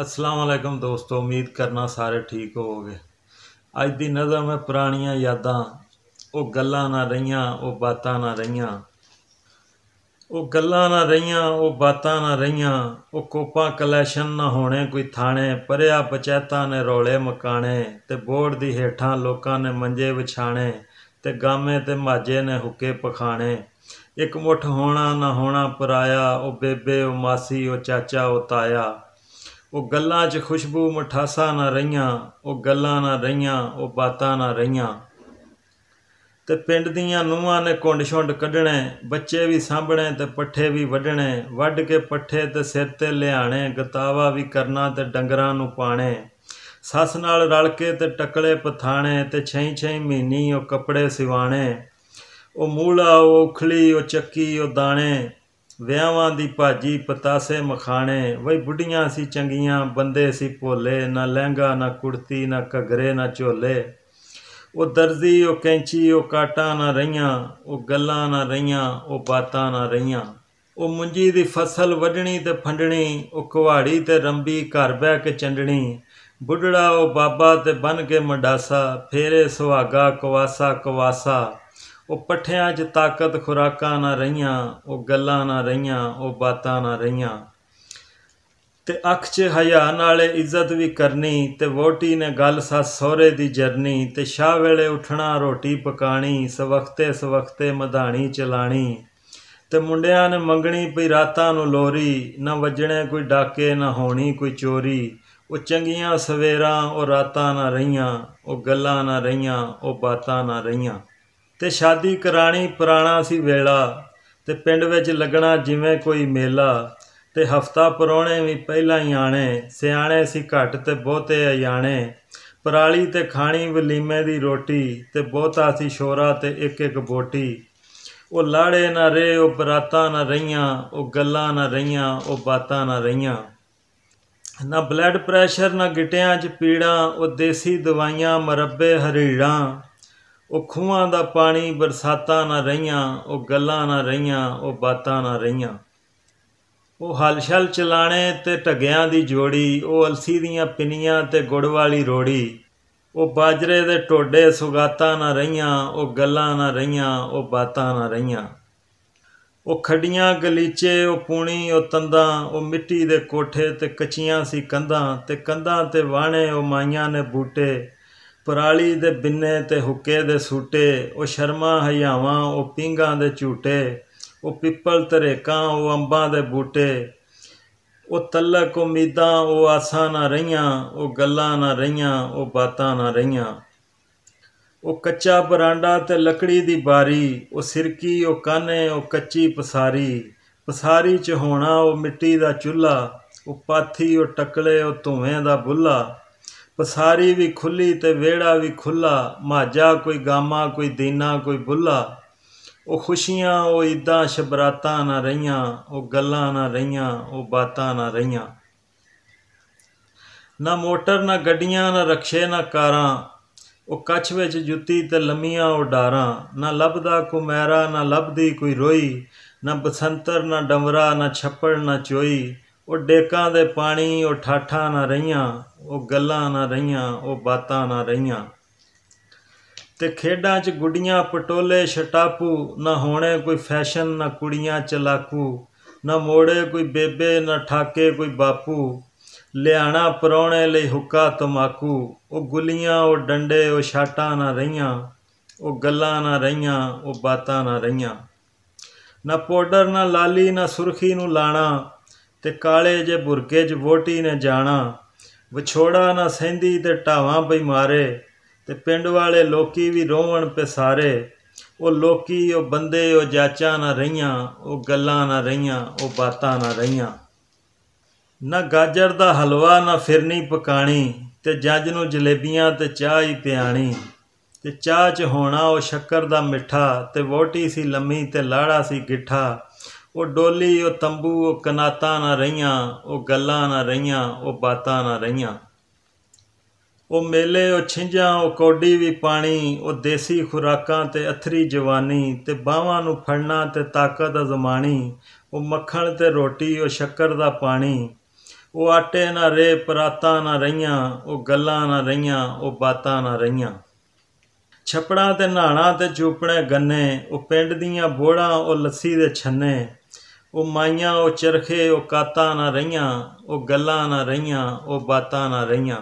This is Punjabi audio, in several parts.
ਅਸਲਾਮ ਵਾਲੇਕਮ ਦੋਸਤੋ ਉਮੀਦ ਕਰਨਾ ਸਾਰੇ ਠੀਕ ਹੋਵੋਗੇ ਅੱਜ ਦੀ ਨਜ਼ਰ ਹੈ ਪੁਰਾਣੀਆਂ ਯਾਦਾਂ ਉਹ ਗੱਲਾਂ ਨਾ ਰਹੀਆਂ ਉਹ ਬਾਤਾਂ ਨਾ ਰਹੀਆਂ ਉਹ ਗੱਲਾਂ ਨਾ ਰਹੀਆਂ ਉਹ ਬਾਤਾਂ ਨਾ ਰਹੀਆਂ ਉਹ ਕੋਪਾ ਕਲੈਸ਼ਨ ਨਾ ਹੋਣੇ ਕੋਈ ਥਾਣੇ ਪਰਿਆ ਪਚੈਤਾ ਨੇ ਰੋਲੇ ਮਕਾਣੇ ਤੇ ਬੋਰਡ ਦੀ ਹੇਠਾਂ ਲੋਕਾਂ ਨੇ ਮੰਜੇ ਵਿਛਾਣੇ ਤੇ ਗਾਮੇ ਤੇ ਮਾਜੇ ਨੇ ਹੁੱਕੇ ਪਖਾਣੇ ਇੱਕ ਮੁੱਠ ਹੋਣਾ ਨਾ ਹੋਣਾ ਪਰਾਇਆ ਉਹ ਬੇਬੇ ਉਹ ਮਾਸੀ ਉਹ ਚਾਚਾ ਉਹ ਤਾਇਆ ਉਹ ਗੱਲਾਂ 'ਚ ਖੁਸ਼ਬੂ ਮਠਾਸਾ ਨਾ ਰਹੀਆਂ ਉਹ ਗੱਲਾਂ ਨਾ ਰਹੀਆਂ ਉਹ ਬਾਤਾਂ ਨਾ ਰਹੀਆਂ ਤੇ ਪਿੰਡ ਦੀਆਂ ਨੂਹਾਂ ਨੇ ਕੁੰਡ ਛੁੰਡ ਕੱਢਣੇ ਬੱਚੇ ਵੀ ਸਾਂਭਣੇ ਤੇ ਪੱਠੇ ਵੀ ਵੱਢਣੇ ਵੱਢ ਕੇ ਪੱਠੇ ਤੇ ਸਿਰ ਤੇ ਲਿਆਣੇ ਗਤਾਵਾ ਵੀ ਕਰਨਾ ਤੇ ਡੰਗਰਾਂ ਨੂੰ ਪਾਣੇ ਸੱਸ ਨਾਲ ਰਲ ਕੇ ਤੇ ਟਕਲੇ ਪਥਾਣੇ ਤੇ ਛੇਂ ਛੇਂ ਮਹੀਨੀ ਉਹ ਕੱਪੜੇ ਸਿਵਾਣੇ ਉਹ ਮੂਲਾ ਉਹ ਖਲੀ ਉਹ ਚੱਕੀ ਉਹ ਦਾਣੇ ਵਿਆਹਾਂ ਦੀ ਭਾਜੀ ਪਤਾਸੇ ਮਖਾਣੇ ਵਈ ਬੁੱਢੀਆਂ ਸੀ ਚੰਗੀਆਂ ਬੰਦੇ ਸੀ ਭੋਲੇ ਨਾ ਲਹਿੰਗਾ ਨਾ ਕੁੜਤੀ ਨਾ ਘਗਰੇ ਨਾ ਝੋਲੇ ਉਹ ਦਰਜ਼ੀ ਉਹ ਕੈਂਚੀ ਉਹ ਕਾਟਾ ਨਾ ਰਹੀਆਂ ਉਹ ਗੱਲਾਂ ਨਾ ਰਹੀਆਂ ਉਹ ਬਾਤਾਂ ਨਾ ਰਹੀਆਂ ਉਹ ਮੁੰਜੀ ਦੀ ਫਸਲ ਵੱਢਣੀ ਤੇ ਫੰਡਣੀ ਉਹ ਕੁਹਾੜੀ ਤੇ ਰੰਬੀ ਘਰ ਬਹਿ ਕੇ ਚੰਡਣੀ ਬੁੱਢੜਾ ਉਹ ਬਾਬਾ ਤੇ ਬਨ ਕੇ ਮੰਡਾਸਾ ਫੇਰੇ ਸੁਹਾਗਾ ਕਵਾਸਾ ਕਵਾਸਾ ਉਹ ਪੱਠਿਆਂ 'ਚ ਤਾਕਤ ਖੁਰਾਕਾਂ ਨਾ ਰਹੀਆਂ ਉਹ ਗੱਲਾਂ ਨਾ ਰਹੀਆਂ ਉਹ ਬਾਤਾਂ ਨਾ ਰਹੀਆਂ ਤੇ ਅੱਖ 'ਚ ਹਯਾ ਨਾਲੇ ਇੱਜ਼ਤ ਵੀ ਕਰਨੀ ਤੇ ਵੋਟੀ ਨੇ ਗੱਲ ਸਾ ਸੋਹਰੇ ਦੀ ਜਰਨੀ ਤੇ ਸ਼ਾਹ ਵੇਲੇ ਉਠਣਾ ਰੋਟੀ ਪਕਾਣੀ ਸਵਖਤੇ ਸਵਖਤੇ ਮਧਾਣੀ ਚਲਾਣੀ ਤੇ ਮੁੰਡਿਆਂ ਨੇ ਮੰਗਣੀ ਪਈ ਰਾਤਾਂ ਨੂੰ ਲੋਰੀ ਨਾ ਵੱਜਣੇ ਕੋਈ ਡਾਕੇ ਨਾ ਹੋਣੀ ਕੋਈ ਚੋਰੀ ਉਹ ਚੰਗੀਆਂ ਸਵੇਰਾਂ ਉਹ ਰਾਤਾਂ ਨਾ ਰਹੀਆਂ ਉਹ ਗੱਲਾਂ ਨਾ ਰਹੀਆਂ ਉਹ ਬਾਤਾਂ ਨਾ ਰਹੀਆਂ ਤੇ ਸ਼ਾਦੀ ਕਰਾਣੀ ਪੁਰਾਣਾ ਸੀ ਵੇਲਾ ਤੇ ਪਿੰਡ ਵਿੱਚ ਲੱਗਣਾ ਜਿਵੇਂ ਕੋਈ ਮੇਲਾ ਤੇ ਹਫਤਾ ਪਰੋਣੇ ਵੀ ਪਹਿਲਾਂ ਹੀ ਆਣੇ ਸਿਆਣੇ ਸੀ ਘੱਟ ਤੇ ਬਹੁਤੇ ਅਜਾਣੇ ਪਰਾਲੀ ਤੇ ਖਾਣੀ ਵਲੀਮੇ ਦੀ ਰੋਟੀ ਤੇ ਬਹੁਤਾ ਸੀ ਸ਼ੋਰਾ ਤੇ ਇੱਕ ਇੱਕ ਬੋਟੀ ਉਹ ਲਾੜੇ ਨਾ ਰਹੇ ਉਹ ਬਰਾਤਾਂ ਨਾ ਰਹੀਆਂ ਉਹ ਗੱਲਾਂ ਨਾ ਰਹੀਆਂ ਉਹ ਬਾਤਾਂ ਨਾ ਰਹੀਆਂ ਨਾ ਬਲੱਡ ਪ੍ਰੈਸ਼ਰ ਨਾ ਗਿਟਿਆਂ 'ਚ ਪੀੜਾਂ ਉਹ ਦੇਸੀ ਦਵਾਈਆਂ ਮਰੱਬੇ ਹਰੀੜਾਂ ਉਹ ਖੂਹਾਂ ਦਾ ਪਾਣੀ ਬਰਸਾਤਾਂ ਨਾ ਰਹੀਆਂ ਉਹ ਗੱਲਾਂ ਨਾ ਰਹੀਆਂ ਉਹ ਬਾਤਾਂ ਨਾ ਰਹੀਆਂ ਉਹ ਹਲਸ਼ਲ ਚਲਾਣੇ ਤੇ ਢਗਿਆਂ ਦੀ ਜੋੜੀ ਉਹ ਅਲਸੀ ਦੀਆਂ ਪਿੰਨੀਆਂ ਤੇ ਗੁੜ ਵਾਲੀ ਰੋੜੀ ਉਹ ਬਾਜਰੇ ਦੇ ਟੋਡੇ ਸੁਗਾਤਾਂ ਨਾ ਰਹੀਆਂ ਉਹ ਗੱਲਾਂ ਨਾ ਰਹੀਆਂ ਉਹ ਬਾਤਾਂ ਨਾ ਰਹੀਆਂ ਉਹ ਖੱਡੀਆਂ ਗਲੀਚੇ ਉਹ ਪੂਣੀ ਉਹ ਤੰਦਾਂ ਉਹ ਮਿੱਟੀ ਦੇ ਕੋਠੇ ਤੇ ਕੱਚੀਆਂ ਸੀ ਕੰਧਾਂ ਤੇ ਕੰਧਾਂ ਤੇ ਵਾਣੇ ਉਹ ਮਾਈਆਂ ਨੇ ਬੂਟੇ ਪਰਾਲੀ ਦੇ ਬਿੰਨੇ ਤੇ ਹੁੱਕੇ ਦੇ ਸੂਟੇ ਉਹ ਸ਼ਰਮਾ ਹਯਾਵਾਂ ਉਹ ਪਿੰਗਾਂ ਦੇ ਝੂਟੇ ਉਹ ਪਿੱਪਲ ਤਰੇਕਾਂ ਉਹ ਅੰਬਾਂ ਦੇ ਬੂਟੇ ਉਹ ਤਲਕ ਉਮੀਦਾਂ ਉਹ ਆਸਾਂ ਨਾ ਰਹੀਆਂ ਉਹ ਗੱਲਾਂ ਨਾ ਰਹੀਆਂ ਉਹ ਬਾਤਾਂ ਨਾ ਰਹੀਆਂ ਉਹ ਕੱਚਾ ਬਰਾਂਡਾ ਤੇ ਲੱਕੜੀ ਦੀ ਬਾਰੀ ਉਹ ਸਿਰਕੀ ਉਹ ਕਾਨੇ ਉਹ ਕੱਚੀ ਪਸਾਰੀ ਪਸਾਰੀ ਚ ਹੋਣਾ ਉਹ ਮਿੱਟੀ ਦਾ ਚੁੱਲਾ ਉਹ ਪਾਥੀ ਉਹ ਟਕਲੇ ਉਹ ਧੂਵੇਂ ਦਾ ਬੁੱਲਾ ਪਸਾਰੀ ਵੀ ਖੁੱਲੀ ਤੇ ਵਿਹੜਾ ਵੀ ਖੁੱਲਾ ਮਾਜਾ ਕੋਈ ਗਾਮਾ ਕੋਈ ਦੀਨਾ ਕੋਈ ਬੁੱਲਾ ਉਹ ਖੁਸ਼ੀਆਂ ਉਹ ਇਦਾਂ ਸ਼ਬਰਾਤਾਂ ਨਾ ਰਹੀਆਂ ਉਹ ਗੱਲਾਂ ਨਾ ਰਹੀਆਂ ਉਹ ਬਾਤਾਂ ਨਾ ਰਹੀਆਂ ਨਾ ਮੋਟਰ ਨਾ ਗੱਡੀਆਂ ਨਾ ਰਖਸ਼ੇ ਨਾ ਕਾਰਾਂ ਉਹ ਕੱਛ ਵਿੱਚ ਜੁੱਤੀ ਤੇ ਲੰਮੀਆਂ ਉਡਾਰਾਂ ਨਾ ਲੱਭਦਾ ਕੁਮੈਰਾ ਨਾ ਲੱਭਦੀ ਕੋਈ ਰੋਈ ਨਾ ਬਸੰਤਰ ਨਾ ਡੰਵਰਾ ਨਾ ਛੱਪੜ ਨਾ ਚੋਈ ਉਹ ਡੇਕਾਂ ਦੇ ਪਾਣੀ ਉਹ ਠਾਠਾਂ ਨਾ ਰਹੀਆਂ ਉਹ ਗੱਲਾਂ ਨਾ ਰਹੀਆਂ ਉਹ ਬਾਤਾਂ ਨਾ ਰਹੀਆਂ ਤੇ ਖੇਡਾਂ 'ਚ ਗੁੱਡੀਆਂ ਪਟੋਲੇ ਛਟਾਪੂ ਨਾ ਹੋਣੇ ਕੋਈ ਫੈਸ਼ਨ ਨਾ ਕੁੜੀਆਂ ਚਲਾਕੂ ਨਾ ਮੋੜੇ ਕੋਈ ਬੇਬੇ ਨਾ ਠਾਕੇ ਕੋਈ ਬਾਪੂ ਲਿਆਣਾ ਪਰੌਣੇ ਲਈ ਹੁੱਕਾ ਤਮਾਕੂ ਉਹ ਗੁੱਲੀਆਂ ਉਹ ਡੰਡੇ ਉਹ ਛਾਟਾਂ ਨਾ ਰਹੀਆਂ ਉਹ ਗੱਲਾਂ ਨਾ ਰਹੀਆਂ ਉਹ ਬਾਤਾਂ ਨਾ ਰਹੀਆਂ ਨਾ ਪਾਊਡਰ ਨਾ ਲਾਲੀ ਨਾ ਸੁਰਖੀ ਨੂੰ ਲਾਣਾ ਤੇ ਕਾਲੇ ਜੇ ਬੁਰਕੇ 'ਚ ਵੋਟੀ ਨੇ ਜਾਣਾ ਵਿਛੋੜਾ ਨਾ ਸਹਿੰਦੀ ਤੇ ਢਾਵਾਂ ਪਈ ਮਾਰੇ ਤੇ ਪਿੰਡ ਵਾਲੇ ਲੋਕੀ ਵੀ ਰੋਵਣ ਪੇ ਸਾਰੇ ਉਹ ਲੋਕੀ ਉਹ ਬੰਦੇ ਉਹ ਜਾਚਾ ਨਾ ਰਹੀਆਂ ਉਹ ਗੱਲਾਂ ਨਾ ਰਹੀਆਂ ਉਹ ਬਾਤਾਂ ਨਾ ਰਹੀਆਂ ਨਾ ਗਾਜਰ ਦਾ ਹਲਵਾ ਨਾ ਫਿਰਨੀ ਪਕਾਣੀ ਤੇ ਜੱਜ ਨੂੰ ਜਲੇਬੀਆਂ ਤੇ ਚਾਹ ਹੀ ਪਿਆਣੀ ਤੇ ਚਾਹ 'ਚ ਹੋਣਾ ਉਹ ਸ਼ੱਕਰ ਦਾ ਮਿੱਠਾ ਤੇ ਵੋਟੀ ਸੀ ਲੰਮੀ ਤੇ ਲਾੜਾ ਸੀ ਗਿੱਠਾ ਉਹ ਡੋਲੀ ਉਹ ਤੰਬੂ ਉਹ ਕਨਾਤਾ ਨਾ ਰਹੀਆਂ ਉਹ ਗੱਲਾਂ ਨਾ ਰਹੀਆਂ ਉਹ ਬਾਤਾਂ ਨਾ ਰਹੀਆਂ ਉਹ ਮੇਲੇ ਉਹ ਛਿੰਝਾਂ ਉਹ ਕੋਡੀ ਵੀ ਪਾਣੀ ਉਹ ਦੇਸੀ ਖੁਰਾਕਾਂ ਤੇ ਅਥਰੀ ਜਵਾਨੀ ਤੇ ਬਾਹਾਂ ਨੂੰ ਫੜਨਾ ਤੇ ਤਾਕਤ ਅਜ਼ਮਾਣੀ ਉਹ ਮੱਖਣ ਤੇ ਰੋਟੀ ਉਹ ਸ਼ੱਕਰ ਦਾ ਪਾਣੀ ਉਹ ਆਟੇ ਨਾ ਰੇ ਪਰਾਤਾਂ ਨਾ ਰਹੀਆਂ ਉਹ ਗੱਲਾਂ ਨਾ ਰਹੀਆਂ ਉਹ ਬਾਤਾਂ ਨਾ ਰਹੀਆਂ ਛਪੜਾਂ ਤੇ ਨਾਣਾ ਤੇ ਚੂਪਣੇ ਗੰਨੇ ਉਹ ਪਿੰਡ ਦੀਆਂ ਬੋੜਾਂ ਉਹ ਲੱਸੀ ਦੇ ਛੰਨੇ ਉਹ ਮਾਈਆਂ ਉਹ ਚਰਖੇ ਉਹ ਕਾਤਾਂ ਨਾ ਰਹੀਆਂ ਉਹ ਗੱਲਾਂ ਨਾ ਰਹੀਆਂ ਉਹ ਬਾਤਾਂ ਨਾ ਰਹੀਆਂ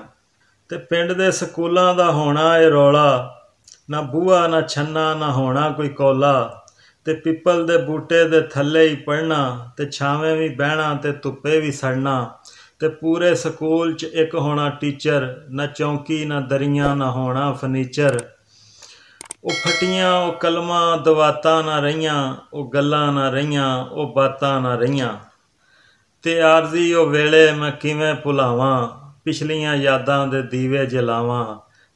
ਤੇ ਪਿੰਡ ਦੇ ਸਕੂਲਾਂ ਦਾ ਹੋਣਾ ਇਹ ਰੌਲਾ ਨਾ ਬੂਆ ਨਾ ਛੰਨਾ ਨਾ ਹੋਣਾ ਕੋਈ ਕੋਲਾ ਤੇ ਪਿੱਪਲ ਦੇ ਬੂਟੇ ਦੇ ਥੱਲੇ ਹੀ ਪੜਨਾ ਤੇ ਛਾਵੇਂ ਵੀ ਬਹਿਣਾ ਤੇ ਧੁੱਪੇ ਵੀ ਸੜਨਾ ਤੇ ਪੂਰੇ ਸਕੂਲ 'ਚ ਇੱਕ ਹੋਣਾ ਟੀਚਰ ਨਾ ਚੌਂਕੀ ਨਾ ਦਰੀਆਂ ਨਾ ਹੋਣਾ ਫਰਨੀਚਰ ਉਹ ਫਟੀਆਂ ਉਹ ਕਲਮਾਂ ਦਵਾਤਾਂ ਨਾ ਰਹੀਆਂ ਉਹ ਗੱਲਾਂ ਨਾ ਰਹੀਆਂ ਉਹ ਬਾਤਾਂ ਨਾ ਰਹੀਆਂ ਤੇ ਆਰਜ਼ੀ ਉਹ ਵੇਲੇ ਮੈਂ ਕਿਵੇਂ ਭੁਲਾਵਾਂ ਪਿਛਲੀਆਂ ਯਾਦਾਂ ਦੇ ਦੀਵੇ ਜਲਾਵਾਂ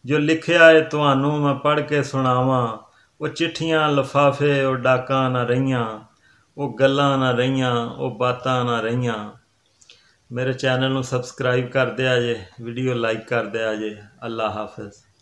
ਜੋ ਲਿਖਿਆ ਏ ਤੁਹਾਨੂੰ ਮੈਂ ਪੜ੍ਹ ਕੇ ਸੁਣਾਵਾਂ ਉਹ ਚਿੱਠੀਆਂ ਲਫਾਫੇ ਉਹ ਡਾਕਾਂ ਨਾ ਰਹੀਆਂ ਉਹ ਗੱਲਾਂ ਨਾ ਰਹੀਆਂ ਉਹ ਬਾਤਾਂ ਨਾ ਰਹੀਆਂ ਮੇਰੇ ਚੈਨਲ ਨੂੰ ਸਬਸਕ੍ਰਾਈਬ ਕਰ ਦਿਆ ਜੇ ਵੀਡੀਓ ਲਾਈਕ ਕਰ ਦਿਆ ਜੇ ਅੱਲਾ ਹਾਫਿਜ਼